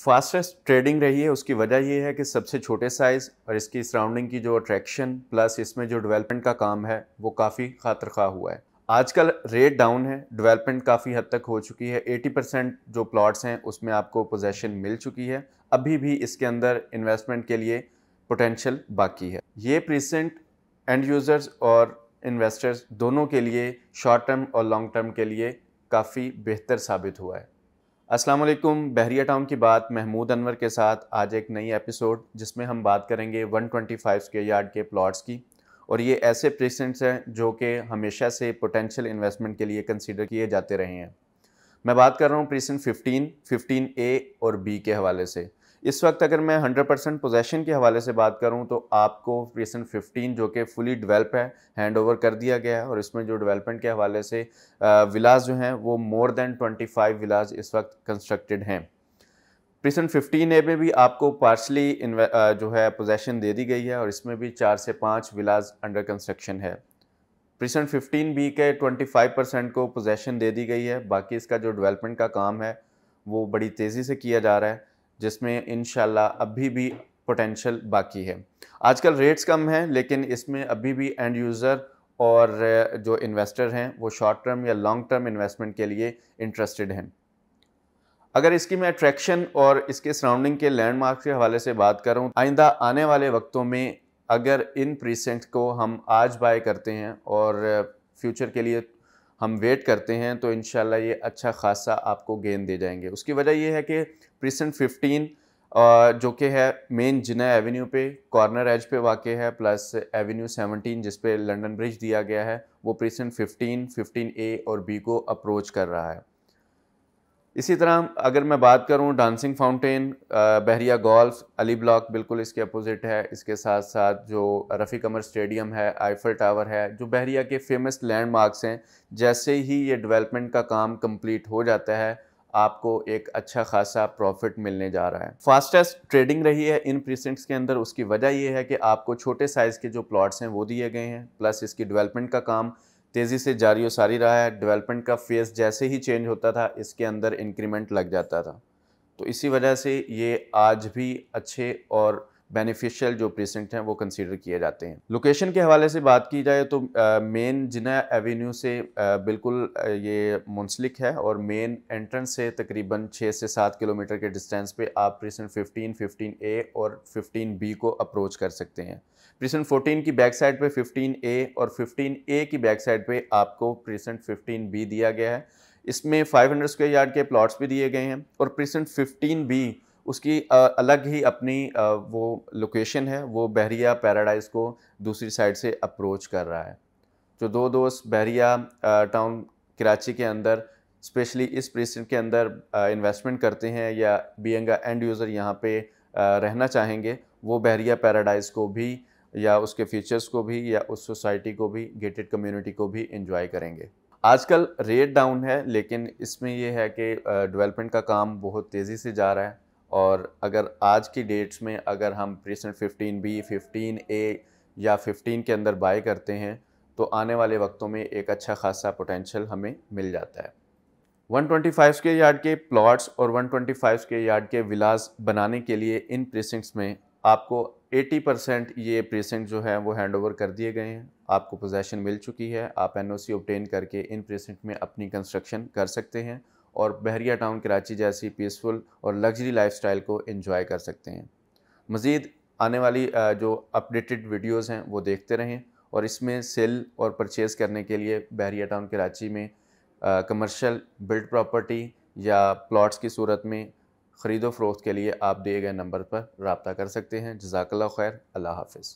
fastest trading रही है उसकी वजह ये है कि सबसे छोटे साइज़ और इसकी सराउंडिंग की जो अट्रैक्शन प्लस इसमें जो डेवलपमेंट का काम है वो काफ़ी खातर खा हुआ है आजकल रेट डाउन है डेवलपमेंट काफ़ी हद तक हो चुकी है 80 परसेंट जो प्लॉट्स हैं उसमें आपको पोजेशन मिल चुकी है अभी भी इसके अंदर इन्वेस्टमेंट के लिए पोटेंशियल बाकी है ये प्रीसेंट एंड यूज़र्स और इन्वेस्टर्स दोनों के लिए शॉर्ट टर्म और लॉन्ग टर्म के लिए काफ़ी बेहतर साबित हुआ है अस्सलाम बहरिया टाउन की बात महमूद अनवर के साथ आज एक नई एपिसोड जिसमें हम बात करेंगे 125 स्क्वायर यार्ड के प्लॉट्स की और ये ऐसे प्रेसेंट्स हैं जो कि हमेशा से पोटेंशियल इन्वेस्टमेंट के लिए कंसिडर किए जाते रहे हैं मैं बात कर रहा हूँ प्रेसेंट 15, 15 ए और बी के हवाले से इस वक्त अगर मैं 100 परसेंट पोजेसन के हवाले से बात करूं तो आपको रिसेंट 15 जो कि फुली डेवलप है हैंड ओवर कर दिया गया है और इसमें जो डेवलपमेंट के हवाले से विलाज जो हैं वो मोर देन 25 विलाज इस वक्त कंस्ट्रक्टेड हैं पीएसएन 15 ए में भी आपको पार्शली जो है पोजेसन दे दी गई है और इसमें भी चार से पाँच विलाज अंडर कंस्ट्रक्शन है पीएसएन 15 बी के 25 परसेंट को पोजेसन दे दी गई है बाकी इसका जो डेवलपमेंट का काम है वो बड़ी तेज़ी से किया जा रहा है जिसमें इन अभी भी पोटेंशियल बाकी है आजकल रेट्स कम हैं लेकिन इसमें अभी भी एंड यूज़र और जो इन्वेस्टर हैं वो शॉर्ट टर्म या लॉन्ग टर्म इन्वेस्टमेंट के लिए इंटरेस्टेड हैं अगर इसकी मैं अट्रैक्शन और इसके सराउंडिंग के लैंडमार्क के हवाले से बात करूं आइंदा आने वाले वक्तों में अगर इन प्रीसेंट को हम आज बाय करते हैं और फ्यूचर के लिए हम वेट करते हैं तो इन ये अच्छा खासा आपको गेंद दे जाएंगे उसकी वजह यह है कि प्रिसेंट फिफ्टीन जो कि है मेन जिना एवेन्यू पे कॉर्नर एज पे वाक़ है प्लस एवेन्यू 17 जिस पे लंडन ब्रिज दिया गया है वो प्रिसेंट 15, 15 ए और बी को अप्रोच कर रहा है इसी तरह अगर मैं बात करूं dancing fountain Bahria golf Ali block बिल्कुल इसके अपोजिट है इसके साथ साथ जो रफ़ी कमर स्टेडियम है आईफल टावर है जो बहरिया के फेमस लैंडमार्क्स हैं जैसे ही ये डेवलपमेंट का काम कंप्लीट हो जाता है आपको एक अच्छा खासा प्रॉफिट मिलने जा रहा है फास्टेस्ट ट्रेडिंग रही है इन प्रीसेंट्स के अंदर उसकी वजह यह है कि आपको छोटे साइज़ के जो प्लॉट्स हैं वो दिए गए हैं प्लस इसकी डेवलपमेंट का काम तेज़ी से जारी और सारी रहा है डेवलपमेंट का फेस जैसे ही चेंज होता था इसके अंदर इंक्रीमेंट लग जाता था तो इसी वजह से ये आज भी अच्छे और बेनिफिशियल जो प्रीसेंट हैं वो कंसीडर किए जाते हैं लोकेशन के हवाले से बात की जाए तो मेन जिना एवेन्यू से आ, बिल्कुल ये मुंसलिक है और मेन एंट्रेंस से तकरीबन छः से सात किलोमीटर के डिस्टेंस पे आप प्रीसेंट फिफ्टीन फिफ्टीन ए और फिफ्टीन बी को अप्रोच कर सकते हैं प्रीसेंट 14 की बैक साइड पे फिफ्टीन ए और फिफ्टीन ए की बैक साइड पे आपको प्रीसेंट फिफ्टीन बी दिया गया है इसमें 500 स्क्वेयर यार्ड के प्लॉट्स भी दिए गए हैं और प्रीसेंट फिफ्टीन बी उसकी अलग ही अपनी वो लोकेशन है वो बहरिया पैराडाइज को दूसरी साइड से अप्रोच कर रहा है तो दो दोस्त बहरिया टाउन कराची के अंदर स्पेशली इस प्रेसिडेंट के अंदर इन्वेस्टमेंट करते हैं या बीएंगा एंड यूज़र यहाँ पे रहना चाहेंगे वो बहरिया पैराडाइज को भी या उसके फीचर्स को भी या उस सोसाइटी को भी गेटेड कम्युनिटी को भी इंजॉय करेंगे आजकल रेट डाउन है लेकिन इसमें यह है कि डेवलपमेंट का काम बहुत तेज़ी से जा रहा है और अगर आज की डेट्स में अगर हम precinct fifteen B fifteen A या फिफ्टीन के अंदर बाय करते हैं तो आने वाले वक्तों में एक अच्छा खासा पोटेंशियल हमें मिल जाता है 125 के यार्ड के प्लॉट्स और 125 के यार्ड के विलास बनाने के लिए इन प्रीसेंट्स में आपको 80 परसेंट ये प्रीसेंट जो है वो हैंड ओवर कर दिए गए हैं आपको पोजेशन मिल चुकी है आप एन ओ सी करके इन प्रीसेंट में अपनी कंस्ट्रक्शन कर सकते हैं और बहरिया टाउन कराची जैसी पीसफुल और लग्जरी लाइफस्टाइल को इन्जॉय कर सकते हैं मज़ीद आने वाली जो अपडेटेड वीडियोस हैं वो देखते रहें और इसमें सेल और परचेज़ करने के लिए बहरिया टाउन कराची में कमर्शल बिल्ड प्रॉपर्टी या प्लॉट्स की सूरत में ख़रीदो फरोख्त के लिए आप दिए गए नंबर पर रबता कर सकते हैं जजाकल्ला खैर अल्लाह हाफिज़